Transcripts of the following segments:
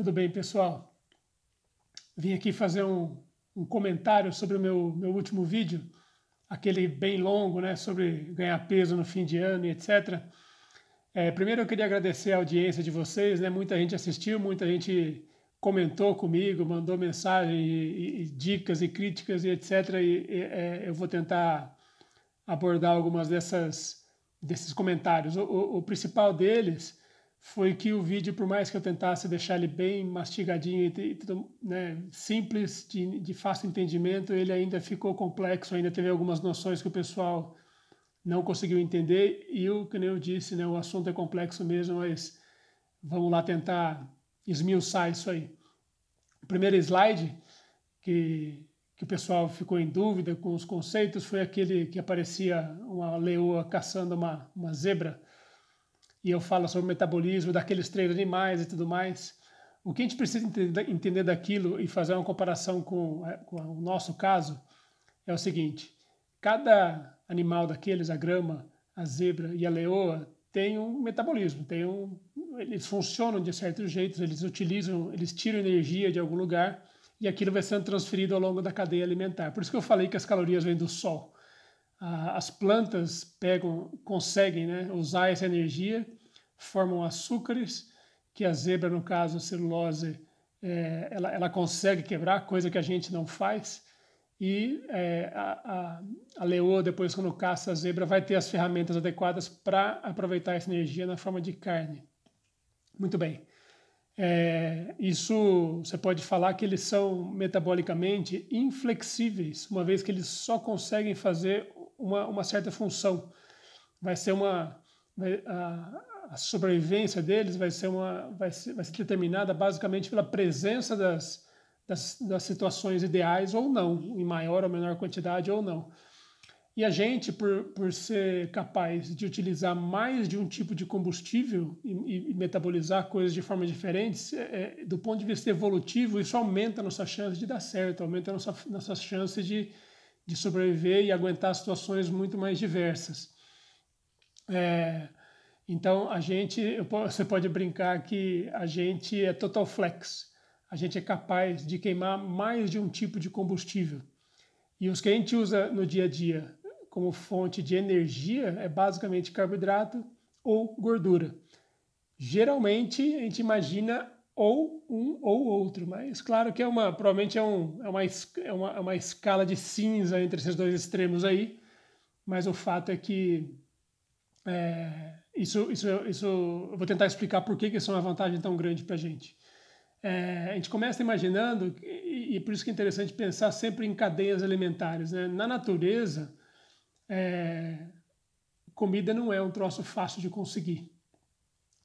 Tudo bem, pessoal? Vim aqui fazer um, um comentário sobre o meu, meu último vídeo, aquele bem longo, né, sobre ganhar peso no fim de ano e etc. É, primeiro eu queria agradecer a audiência de vocês, né? Muita gente assistiu, muita gente comentou comigo, mandou mensagem e, e dicas e críticas e etc. E, e é, eu vou tentar abordar algumas dessas desses comentários. O, o, o principal deles foi que o vídeo, por mais que eu tentasse deixar ele bem mastigadinho e né, simples, de, de, fácil entendimento, ele ainda ficou complexo, ainda teve algumas noções que o pessoal não conseguiu entender. E o que eu disse, né, o assunto é complexo mesmo, mas vamos lá tentar esmiuçar isso aí. O primeiro slide que, que o pessoal ficou em dúvida com os conceitos foi aquele que aparecia uma leoa caçando uma, uma zebra e eu falo sobre o metabolismo daqueles três animais e tudo mais. O que a gente precisa entender daquilo e fazer uma comparação com, é, com o nosso caso é o seguinte: cada animal daqueles, a grama, a zebra e a leoa, tem um metabolismo, tem um, eles funcionam de certo jeito, eles utilizam, eles tiram energia de algum lugar e aquilo vai sendo transferido ao longo da cadeia alimentar. Por isso que eu falei que as calorias vêm do sol as plantas pegam, conseguem né, usar essa energia, formam açúcares, que a zebra, no caso, a celulose, é, ela, ela consegue quebrar, coisa que a gente não faz. E é, a, a, a, leoa, depois, quando caça a zebra, vai ter as ferramentas adequadas para aproveitar essa energia na forma de carne. Muito bem. É, isso você pode falar que eles são metabolicamente inflexíveis, uma vez que eles só conseguem fazer uma, uma certa função. Vai ser uma. Vai, a, a, sobrevivência deles vai ser, uma, vai, ser, vai ser determinada basicamente pela presença das, das, das situações ideais ou não, em maior ou menor quantidade ou não. E a gente, por, por ser capaz de utilizar mais de um tipo de combustível e, e metabolizar coisas de formas diferentes, é, é, do ponto de vista evolutivo, isso aumenta a nossa chance de dar certo, aumenta a nossa, nossa chance de, de sobreviver e aguentar situações muito mais diversas. É, então a gente, você pode brincar que a gente é total flex. A gente é capaz de queimar mais de um tipo de combustível. E os que a gente usa no dia a dia como fonte de energia é basicamente carboidrato ou gordura. Geralmente a gente imagina ou um ou outro. Mas claro que é uma, provavelmente é, um, é, uma, é, uma, é uma escala de cinza entre esses dois extremos aí, mas o fato é que é, isso, isso, isso eu vou tentar explicar por que, que isso é uma vantagem tão grande para a gente. É, a gente começa imaginando, e, e, por isso que é interessante pensar sempre em cadeias alimentares. Né? Na natureza, é, comida não é um troço fácil de conseguir.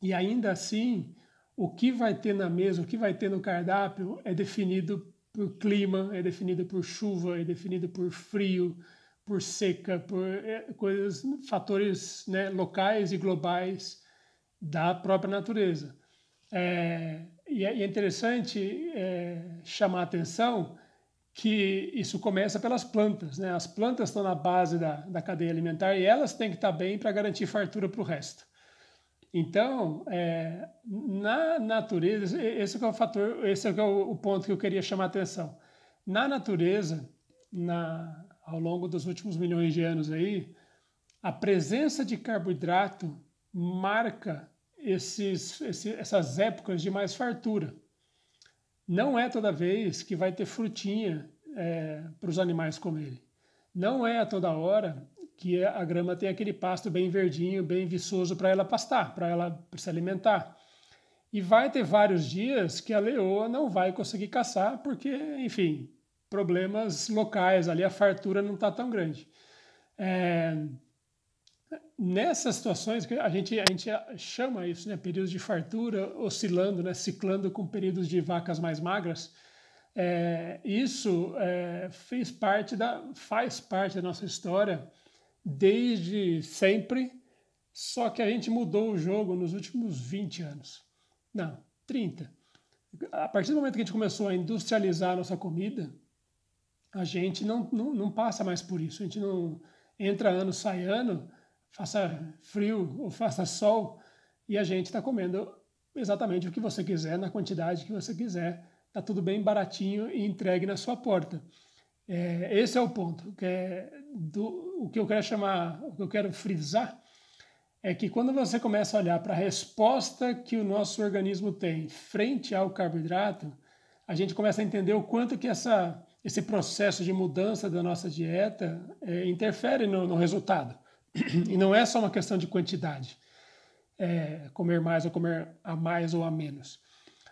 E ainda assim, o que vai ter na mesa, o que vai ter no cardápio é definido por clima, é definido por chuva, é definido por frio, por seca, por é, coisas, fatores né, locais e globais da própria natureza. É, é, e é interessante é, chamar a atenção que isso começa pelas plantas, né? As plantas estão na base da, da cadeia alimentar e elas têm que estar bem para garantir fartura para o resto. Então, é, na natureza, esse é, é o fator, esse é, é o, ponto que eu queria chamar a atenção. Na natureza, na, ao longo dos últimos milhões de anos aí, a presença de carboidrato marca esses, esse, essas épocas de mais fartura. Não é toda vez que vai ter frutinha é, para os animais comerem. Não é a toda hora que a grama tem aquele pasto bem verdinho, bem viçoso para ela pastar, para ela se alimentar. E vai ter vários dias que a leoa não vai conseguir caçar, porque, enfim, problemas locais ali, a fartura não está tão grande. É... Nessas situações, a gente, a gente chama isso, né, períodos de fartura oscilando, né, ciclando com períodos de vacas mais magras, é... isso é... fez parte da, faz parte da nossa história, desde sempre, só que a gente mudou o jogo nos últimos 20 anos. Não, 30. A partir do momento que a gente começou a industrializar a nossa comida, a gente não, não, não passa mais por isso. A gente não entra ano, sai ano, faça frio ou faça sol, e a gente está comendo exatamente o que você quiser, na quantidade que você quiser. Está tudo bem baratinho e entregue na sua porta. É, esse é o ponto. Que é do, o que eu quero chamar, o que eu quero frisar, é que quando você começa a olhar para a resposta que o nosso organismo tem frente ao carboidrato, a gente começa a entender o quanto que essa, esse processo de mudança da nossa dieta é, interfere no, no, resultado. E não é só uma questão de quantidade, é, comer mais ou comer a mais ou a menos.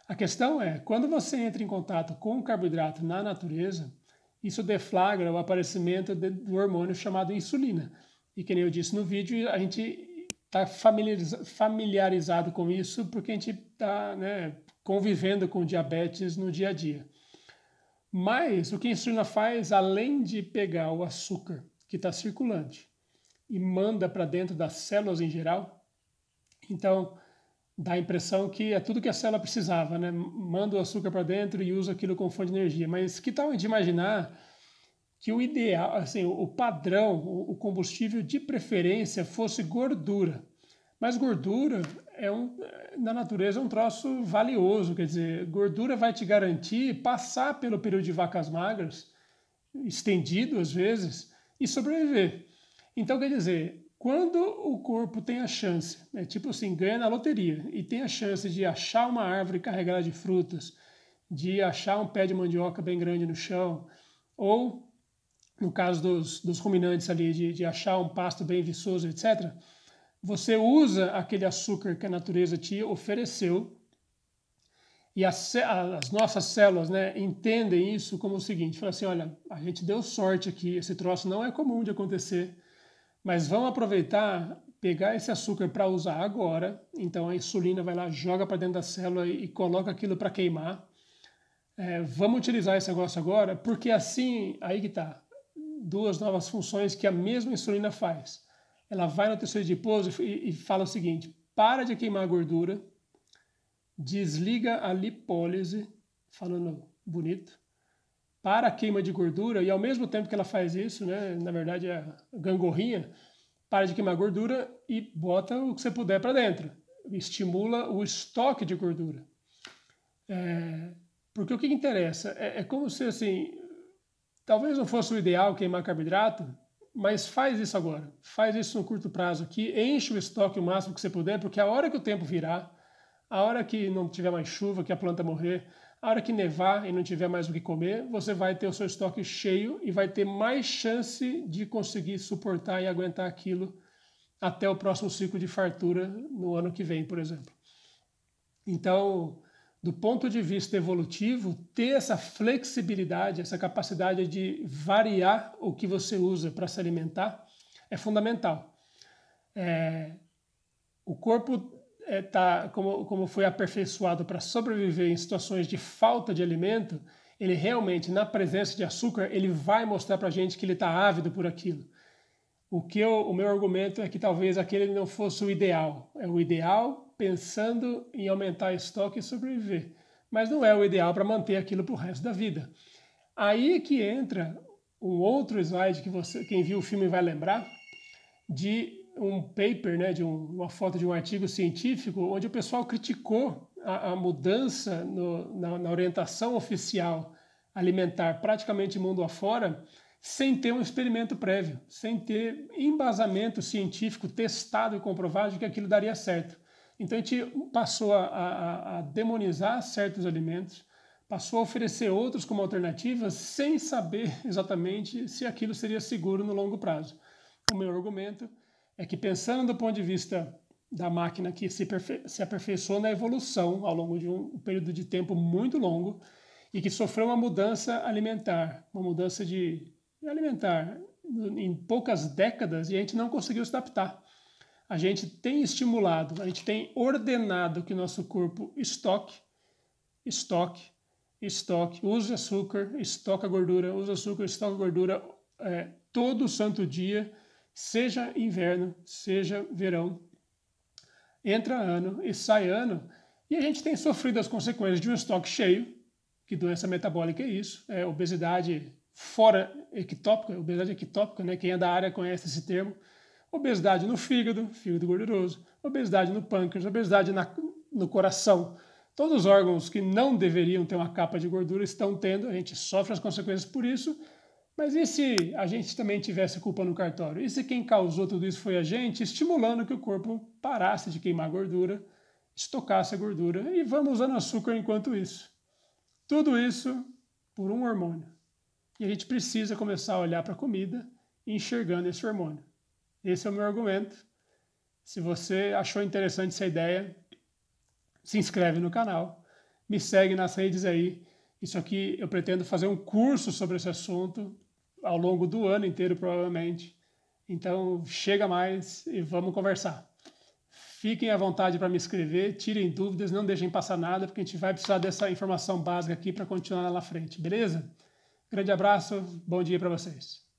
A questão é, quando você entra em contato com o carboidrato na natureza, isso deflagra o aparecimento de, do hormônio chamado insulina. E que nem eu disse no vídeo, a gente está familiarizado com isso porque a gente está né, convivendo com diabetes no dia a dia. Mas o que a insulina faz, além de pegar o açúcar que está circulante e manda para dentro das células em geral, então dá a impressão que é tudo que a célula precisava, né? Manda o açúcar para dentro e usa aquilo como fonte de energia. Mas que tal de imaginar que o ideal, assim, o padrão, o combustível de preferência fosse gordura? Mas gordura é um, na natureza um troço valioso, quer dizer, gordura vai te garantir passar pelo período de vacas magras, estendido às vezes, e sobreviver. Então, quer dizer, quando o corpo tem a chance, é tipo assim, ganha na loteria e tem a chance de achar uma árvore carregada de frutas, de achar um pé de mandioca bem grande no chão, ou no caso dos, dos ruminantes ali, de, de achar um pasto bem viçoso, etc., você usa aquele açúcar que a natureza te ofereceu e as, as, nossas células né, entendem isso como o seguinte: fala assim, olha, a gente deu sorte aqui, esse troço não é comum de acontecer. Mas vamos aproveitar, pegar esse açúcar para usar agora. Então a insulina vai lá, joga para dentro da célula e coloca aquilo para queimar. É, vamos utilizar esse negócio agora, porque assim, aí que tá, duas novas funções que a mesma insulina faz. Ela vai no tecido adiposo e, e fala o seguinte: para de queimar a gordura, desliga a lipólise, falando bonito, para a queima de gordura, e ao mesmo tempo que ela faz isso, né, na verdade é a gangorrinha, para de queimar gordura e bota o que você puder para dentro. Estimula o estoque de gordura. É, porque o que interessa? É, é como se, assim, talvez não fosse o ideal queimar carboidrato, mas faz isso agora. Faz isso no curto prazo aqui, enche o estoque o máximo que você puder, porque a hora que o tempo virar, a hora que não tiver mais chuva, que a planta morrer, a hora que nevar e não tiver mais o que comer, você vai ter o seu estoque cheio e vai ter mais chance de conseguir suportar e aguentar aquilo até o próximo ciclo de fartura no ano que vem, por exemplo. Então, do ponto de vista evolutivo, ter essa flexibilidade, essa capacidade de variar o que você usa para se alimentar é fundamental. É... o corpo é, tá, como, como foi aperfeiçoado para sobreviver em situações de falta de alimento, ele realmente, na presença de açúcar, ele vai mostrar para a gente que ele está ávido por aquilo. O que eu, o meu argumento é que talvez aquele não fosse o ideal. É o ideal pensando em aumentar estoque e sobreviver, mas não é o ideal para manter aquilo para o resto da vida. Aí que entra um outro slide que você, quem viu o filme vai lembrar de um paper, né, de um, uma foto de um artigo científico, onde o pessoal criticou a, a mudança no, na, na, orientação oficial alimentar praticamente mundo afora, sem ter um experimento prévio, sem ter embasamento científico testado e comprovado de que aquilo daria certo. Então a gente passou a, a, a demonizar certos alimentos, passou a oferecer outros como alternativas, sem saber exatamente se aquilo seria seguro no longo prazo. O meu argumento é que pensando do ponto de vista da máquina que se, se aperfeiçoou na evolução ao longo de um período de tempo muito longo e que sofreu uma mudança alimentar, uma mudança de alimentar em poucas décadas e a gente não conseguiu se adaptar. A gente tem estimulado, a gente tem ordenado que o nosso corpo estoque, estoque, estoque, use açúcar, estoca gordura, use açúcar, estoca gordura é, todo santo dia seja inverno, seja verão, entra ano e sai ano, e a gente tem sofrido as consequências de um estoque cheio, que doença metabólica é isso, é obesidade fora ectópica, obesidade ectópica, né? quem é da área conhece esse termo, obesidade no fígado, fígado gorduroso, obesidade no pâncreas, obesidade na, no coração. Todos os órgãos que não deveriam ter uma capa de gordura estão tendo, a gente sofre as consequências por isso, mas e se a gente também tivesse culpa no cartório? E se quem causou tudo isso foi a gente, estimulando que o corpo parasse de queimar gordura, estocasse a gordura e vamos usando açúcar enquanto isso? Tudo isso por um hormônio. E a gente precisa começar a olhar para a comida enxergando esse hormônio. Esse é o meu argumento. Se você achou interessante essa ideia, se inscreve no canal, me segue nas redes aí. Isso aqui eu pretendo fazer um curso sobre esse assunto, ao longo do ano inteiro, provavelmente. Então, chega mais e vamos conversar. Fiquem à vontade para me escrever, tirem dúvidas, não deixem passar nada, porque a gente vai precisar dessa informação básica aqui para continuar lá na frente, beleza? Grande abraço, bom dia para vocês.